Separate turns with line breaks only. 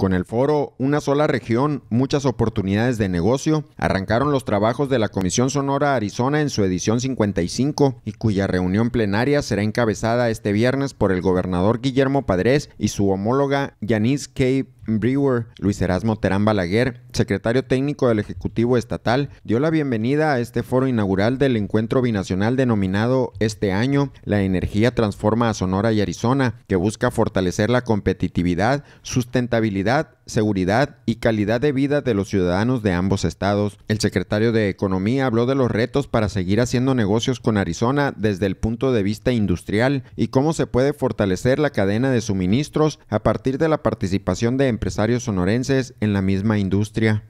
Con el foro Una sola región, muchas oportunidades de negocio, arrancaron los trabajos de la Comisión Sonora Arizona en su edición 55 y cuya reunión plenaria será encabezada este viernes por el gobernador Guillermo Padres y su homóloga Janice K. Brewer, Luis Erasmo Terán Balaguer, secretario técnico del Ejecutivo Estatal, dio la bienvenida a este foro inaugural del encuentro binacional denominado este año La energía transforma a Sonora y Arizona, que busca fortalecer la competitividad, sustentabilidad seguridad y calidad de vida de los ciudadanos de ambos estados. El secretario de Economía habló de los retos para seguir haciendo negocios con Arizona desde el punto de vista industrial y cómo se puede fortalecer la cadena de suministros a partir de la participación de empresarios sonorenses en la misma industria.